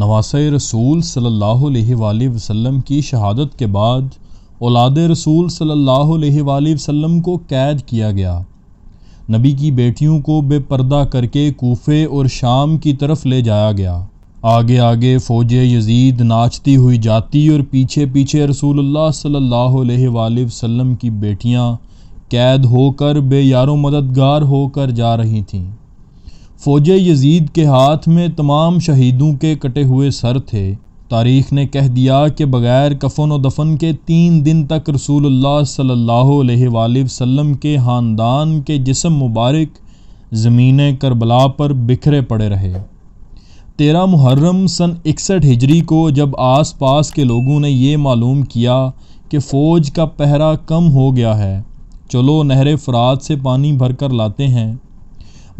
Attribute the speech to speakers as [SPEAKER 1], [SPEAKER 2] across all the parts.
[SPEAKER 1] नवास रसूल सल्लल्लाहु अलैहि वसल्लम की शहादत के बाद औलाद रसूल सल्लल्लाहु अलैहि वसल्लम को कैद किया गया नबी की बेटियों को बेपर्दा करके कोफे और शाम की तरफ ले जाया गया आगे आगे फ़ौज यजीद नाचती हुई जाती और पीछे पीछे रसूलुल्लाह सल्लल्लाहु अलैहि वसल्लम की बेटियां कैद होकर बेयारो मददगार होकर जा रही थीं फ़ौज यजीद के हाथ में तमाम शहीदों के कटे हुए सर थे तारीख ने कह दिया कि बग़ैर कफन व दफन के तीन दिन तक रसूल सल्लल्लाहु के ख़ानदान के जिसम मुबारक ज़मीन करबला पर बिखरे पड़े रहे तेरह मुहर्रम सन इकसठ हिजरी को जब आस पास के लोगों ने ये मालूम किया कि फ़ौज का पहरा कम हो गया है चलो नहर फरात से पानी भर कर लाते हैं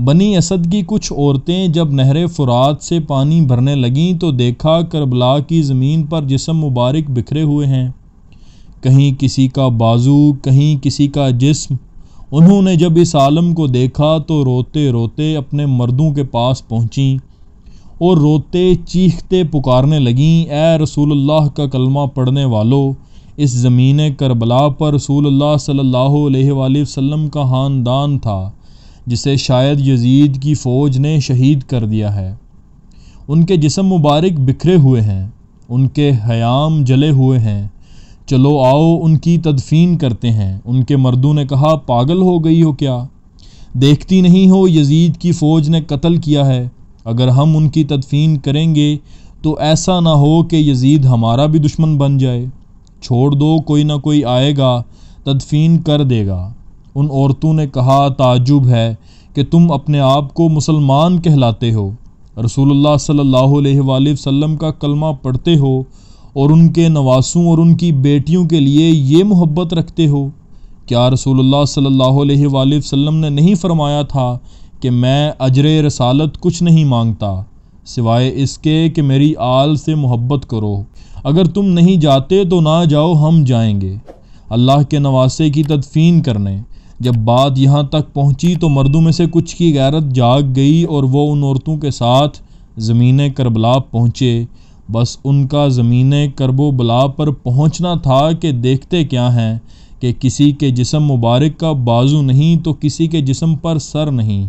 [SPEAKER 1] बनी असद की कुछ औरतें जब नहर फुरात से पानी भरने लगीं तो देखा करबला की ज़मीन पर जिसम मुबारक बिखरे हुए हैं कहीं किसी का बाजू कहीं किसी का जिस्म उन्होंने जब इस आलम को देखा तो रोते रोते अपने मर्दों के पास पहुँचीं और रोते चीखते पुकारने लगीं ए रसूल्लाह का कलमा पढ़ने वालों इस ज़मीन करबला पर रसूल सल्ला वसम का ख़ानदान था जिसे शायद यजीद की फ़ौज ने शहीद कर दिया है उनके जिसम मुबारक बिखरे हुए हैं उनके हयाम जले हुए हैं चलो आओ उनकी तदफीन करते हैं उनके मर्दों ने कहा पागल हो गई हो क्या देखती नहीं हो यजीद की फ़ौज ने कत्ल किया है अगर हम उनकी तदफीन करेंगे तो ऐसा ना हो कि यजीद हमारा भी दुश्मन बन जाए छोड़ दो कोई ना कोई आएगा तदफीन कर देगा उन औरतों ने कहा ताजुब है कि तुम अपने आप को मुसलमान कहलाते हो रसूलुल्लाह सल्लल्लाहु अलैहि वसल्लम का कलमा पढ़ते हो और उनके नवासों और उनकी बेटियों के लिए ये मोहब्बत रखते हो क्या रसूलुल्लाह सल्लल्लाहु अलैहि वसल्लम ने नहीं फरमाया था कि मैं अजर रसालत कुछ नहीं मांगता सिवाय इसके कि मेरी आल से मोहब्बत करो अगर तुम नहीं जाते तो ना जाओ हम जाएंगे अल्लाह के नवासे की तदफीन करने जब बात यहाँ तक पहुँची तो मर्दों में से कुछ की गैरत जाग गई और वो उन औरतों के साथ ज़मीन करबला पहुँचे बस उनका ज़मीन करबोबला पर पहुँचना था कि देखते क्या हैं कि किसी के जिसम मुबारक का बाजू नहीं तो किसी के जिसम पर सर नहीं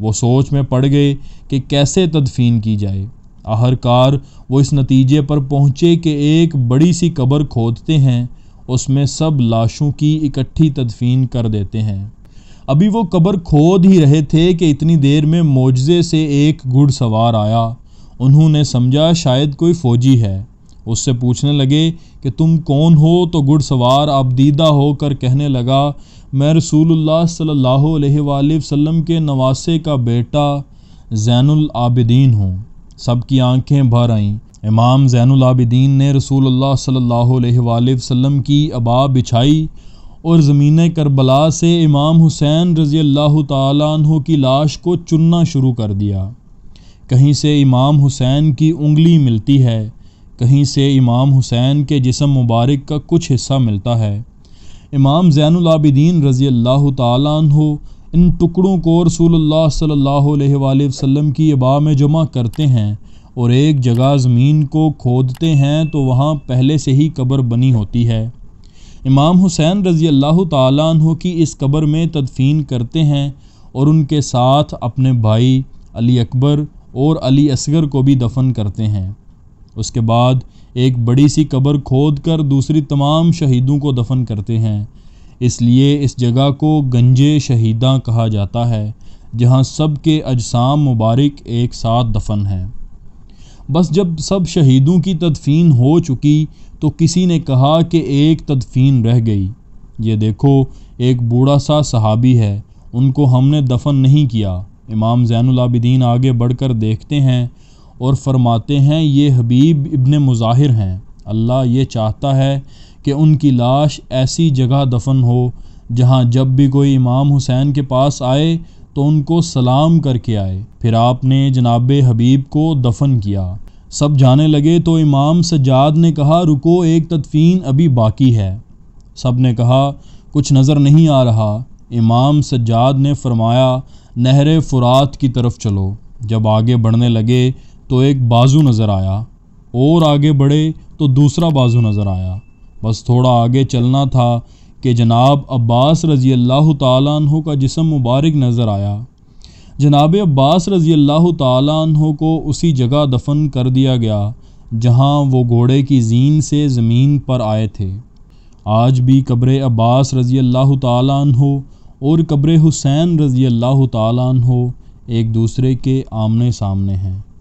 [SPEAKER 1] वो सोच में पड़ गए कि कैसे तदफीन की जाए आखिरकार वो इस नतीजे पर पहुँचे कि एक बड़ी सी कब्र खोदते हैं उसमें सब लाशों की इकट्ठी तदफीन कर देते हैं अभी वो कब्र खोद ही रहे थे कि इतनी देर में मोजे से एक घुड़सवार आया उन्होंने समझा शायद कोई फ़ौजी है उससे पूछने लगे कि तुम कौन हो तो घुड़सवार दीदा होकर कहने लगा मैं रसूलुल्लाह सल्लल्लाहु अलैहि वसल्लम के नवासे का बेटा ज़ैनुल आबिदीन हूँ सबकी आंखें भर आईं इमाम ज़ैनआबिदीन ने रसूलुल्लाह सल्ला अलैहि वसल्लम की अबा बिछाई और ज़मीन करबला से इमाम हुसैन रज़ी अल्लाह तु की लाश को चुनना शुरू कर दिया कहीं से इमाम हुसैन की उंगली मिलती है कहीं से इमाम हुसैन के जिसम मुबारक का कुछ हिस्सा मिलता है इमाम जैनलाबिदीन रज़ी अल्लाह तु इन टुकड़ों को रसूल सल्ला वसम की अबा में जमा करते हैं और एक जगह ज़मीन को खोदते हैं तो वहाँ पहले से ही कब्र बनी होती है इमाम हुसैन रज़ी अल्लाह तु की इस कब्र में तदफीन करते हैं और उनके साथ अपने भाई अली अकबर और अली असगर को भी दफन करते हैं उसके बाद एक बड़ी सी कब्र खोद कर दूसरी तमाम शहीदों को दफन करते हैं इसलिए इस जगह को गंजे शहीदा कहा जाता है जहाँ सब के अजसाम मुबारक एक साथ दफन हैं बस जब सब शहीदों की तदफीन हो चुकी तो किसी ने कहा कि एक तदफीन रह गई ये देखो एक बूढ़ा सा सहाबी है उनको हमने दफन नहीं किया इमाम जैनलाबिदीन आगे बढ़कर देखते हैं और फरमाते हैं ये हबीब इबन मुजाहिर हैं अल्लाह ये चाहता है कि उनकी लाश ऐसी जगह दफन हो जहाँ जब भी कोई इमाम हुसैन के पास आए तो उनको सलाम करके आए फिर आपने जनाब हबीब को दफन किया सब जाने लगे तो इमाम सजाद ने कहा रुको एक तदफीन अभी बाकी है सब ने कहा कुछ नज़र नहीं आ रहा इमाम सज्जाद ने फरमाया नहर फ़ुरात की तरफ चलो जब आगे बढ़ने लगे तो एक बाजू नज़र आया और आगे बढ़े तो दूसरा बाजू नज़र आया बस थोड़ा आगे चलना था कि जनाब अब्बास रज़ी अल्लाह तु का जिसम मुबारक नज़र आया जनाब अब्बास रज़ी अल्लाह तु को उसी जगह दफन कर दिया गया जहाँ वो घोड़े की जीन से ज़मीन पर आए थे आज भी कब्र अब्बास रज़ी अल्लाह तु और कब्र हुसैन रज़ी अल्लाह तु एक दूसरे के आमने सामने हैं